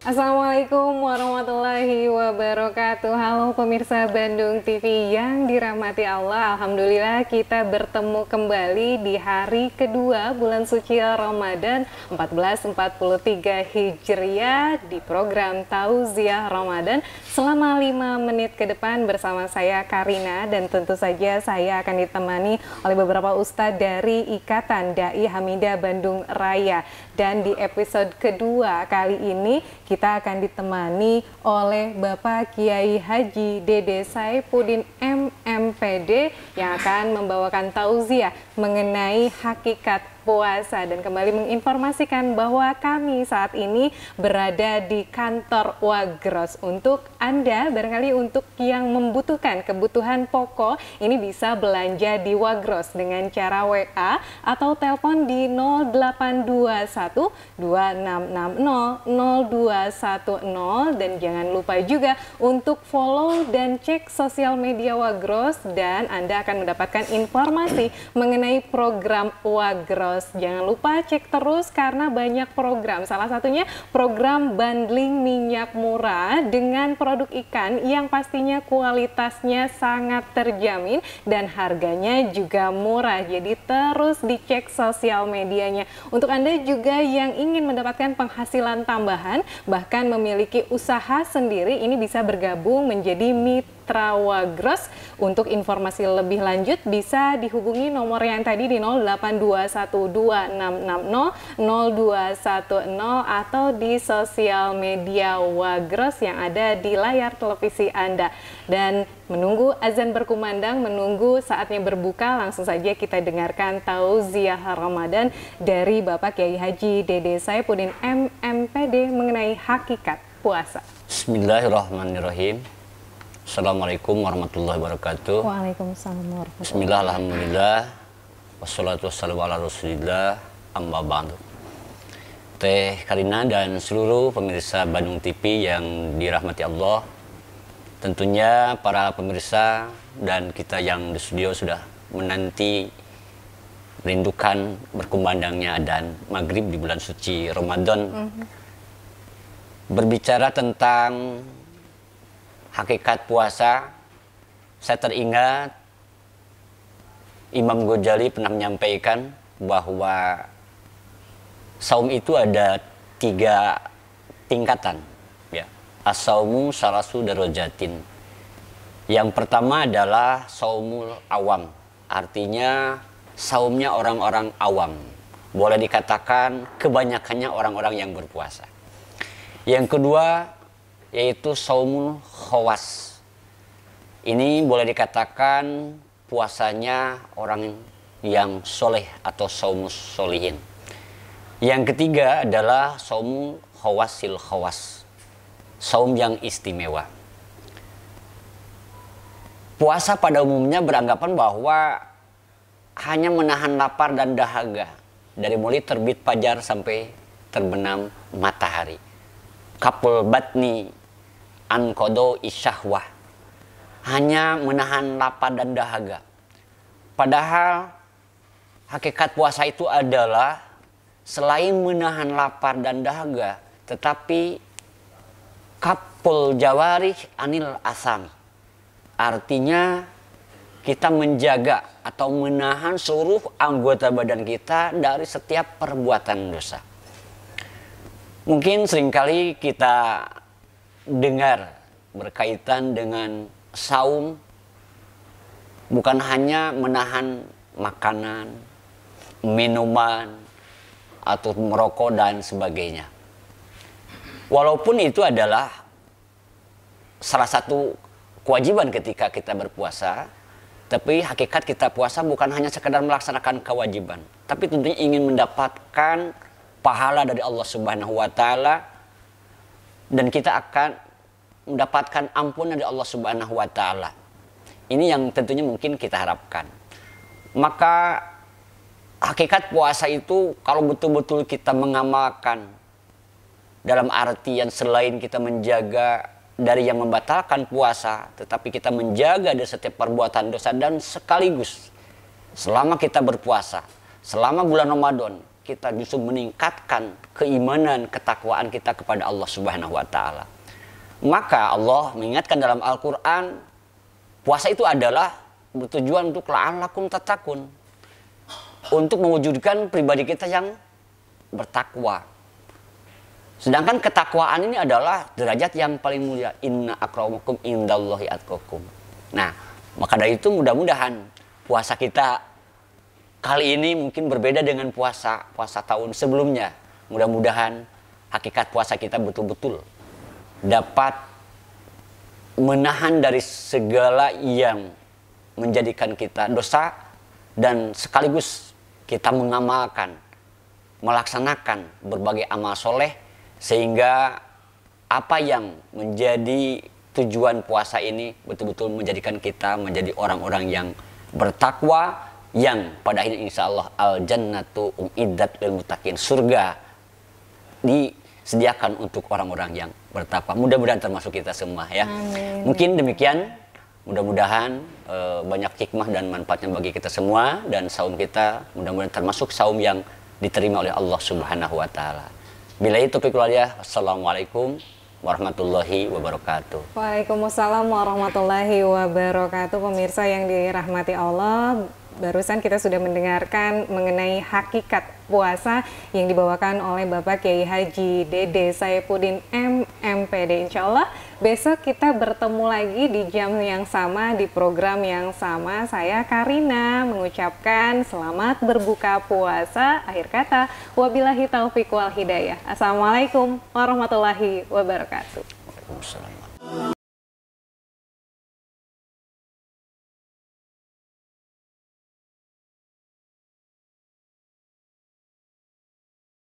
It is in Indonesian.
Assalamualaikum warahmatullahi wabarakatuh. Halo pemirsa Bandung TV yang dirahmati Allah. Alhamdulillah kita bertemu kembali di hari kedua bulan suci Ramadan 1443 Hijriah di program Tauziah Ramadan selama 5 menit ke depan bersama saya Karina dan tentu saja saya akan ditemani oleh beberapa ustadz dari Ikatan Dai Hamida Bandung Raya dan di episode kedua kali ini kita akan ditemani oleh Bapak Kiai Haji Dede Saipudin MMPD yang akan membawakan tauziah mengenai hakikat puasa dan kembali menginformasikan bahwa kami saat ini berada di kantor Wagros untuk Anda barangkali untuk yang membutuhkan kebutuhan pokok ini bisa belanja di Wagros dengan cara WA atau telepon di 082126600210 dan jangan lupa juga untuk follow dan cek sosial media Wagros dan Anda akan mendapatkan informasi mengenai program Wagros Jangan lupa cek terus karena banyak program. Salah satunya program bundling minyak murah dengan produk ikan yang pastinya kualitasnya sangat terjamin dan harganya juga murah. Jadi terus dicek sosial medianya. Untuk Anda juga yang ingin mendapatkan penghasilan tambahan, bahkan memiliki usaha sendiri, ini bisa bergabung menjadi mitra Trawagros. Untuk informasi lebih lanjut bisa dihubungi nomor yang tadi di 082126600210 atau di sosial media Wagros yang ada di layar televisi Anda. Dan menunggu azan berkumandang, menunggu saatnya berbuka, langsung saja kita dengarkan tauziah Ramadan dari Bapak Kiai Haji Dede Saipudin MMPD mengenai hakikat puasa. Bismillahirrahmanirrahim. Assalamualaikum warahmatullahi wabarakatuh. Waalaikumsalam warahmatullahi wabarakatuh. Bismillahirrahmanirrahim. alhamdulillah. Wassalatu wassalamu ala rasulillah. Amma Teh Karina dan seluruh pemirsa Bandung TV yang dirahmati Allah. Tentunya para pemirsa dan kita yang di studio sudah menanti rindukan berkumandangnya dan maghrib di bulan suci Ramadan. Mm -hmm. Berbicara tentang hakikat puasa, saya teringat Imam Ghazali pernah menyampaikan bahwa saum itu ada tiga tingkatan. Ya. As-saumu darojatin. Yang pertama adalah saumul awam. Artinya saumnya orang-orang awam. Boleh dikatakan kebanyakannya orang-orang yang berpuasa. Yang kedua yaitu saumul khawas. Ini boleh dikatakan puasanya orang yang soleh atau saumus solihin. Yang ketiga adalah saumul khawasil khawas. Saum yang istimewa. Puasa pada umumnya beranggapan bahwa hanya menahan lapar dan dahaga dari mulai terbit fajar sampai terbenam matahari. Kapul batni ankodo isyahwah. Hanya menahan lapar dan dahaga. Padahal hakikat puasa itu adalah selain menahan lapar dan dahaga, tetapi kapul jawari anil asam. Artinya kita menjaga atau menahan seluruh anggota badan kita dari setiap perbuatan dosa. Mungkin seringkali kita dengar berkaitan dengan saum bukan hanya menahan makanan, minuman, atau merokok dan sebagainya. Walaupun itu adalah salah satu kewajiban ketika kita berpuasa, tapi hakikat kita puasa bukan hanya sekedar melaksanakan kewajiban, tapi tentunya ingin mendapatkan pahala dari Allah Subhanahu wa taala dan kita akan mendapatkan ampunan dari Allah Subhanahu wa taala. Ini yang tentunya mungkin kita harapkan. Maka hakikat puasa itu kalau betul-betul kita mengamalkan dalam arti yang selain kita menjaga dari yang membatalkan puasa, tetapi kita menjaga dari setiap perbuatan dosa dan sekaligus selama kita berpuasa, selama bulan Ramadan, kita justru meningkatkan keimanan, ketakwaan kita kepada Allah Subhanahu wa taala. Maka Allah mengingatkan dalam Al-Qur'an puasa itu adalah bertujuan untuk la'alakum tatakun. Untuk mewujudkan pribadi kita yang bertakwa. Sedangkan ketakwaan ini adalah derajat yang paling mulia. Inna akramakum indallahi atqakum. Nah, maka dari itu mudah-mudahan puasa kita kali ini mungkin berbeda dengan puasa puasa tahun sebelumnya. Mudah-mudahan hakikat puasa kita betul-betul dapat menahan dari segala yang menjadikan kita dosa dan sekaligus kita mengamalkan, melaksanakan berbagai amal soleh sehingga apa yang menjadi tujuan puasa ini betul-betul menjadikan kita menjadi orang-orang yang bertakwa, yang pada akhirnya insya Allah al jannatu umidat lil mutakin surga disediakan untuk orang-orang yang bertakwa mudah-mudahan termasuk kita semua ya Amin. mungkin demikian mudah-mudahan e, banyak hikmah dan manfaatnya bagi kita semua dan saum kita mudah-mudahan termasuk saum yang diterima oleh Allah Subhanahu wa taala. Bila itu ya, Assalamualaikum warahmatullahi wabarakatuh. Waalaikumsalam warahmatullahi wabarakatuh pemirsa yang dirahmati Allah. Barusan kita sudah mendengarkan mengenai hakikat puasa yang dibawakan oleh Bapak Kiai Haji Dede Saipudin MMPD. Insya Allah besok kita bertemu lagi di jam yang sama, di program yang sama. Saya Karina mengucapkan selamat berbuka puasa. Akhir kata, wabillahi taufiq wal hidayah. Assalamualaikum warahmatullahi wabarakatuh. Assalamualaikum.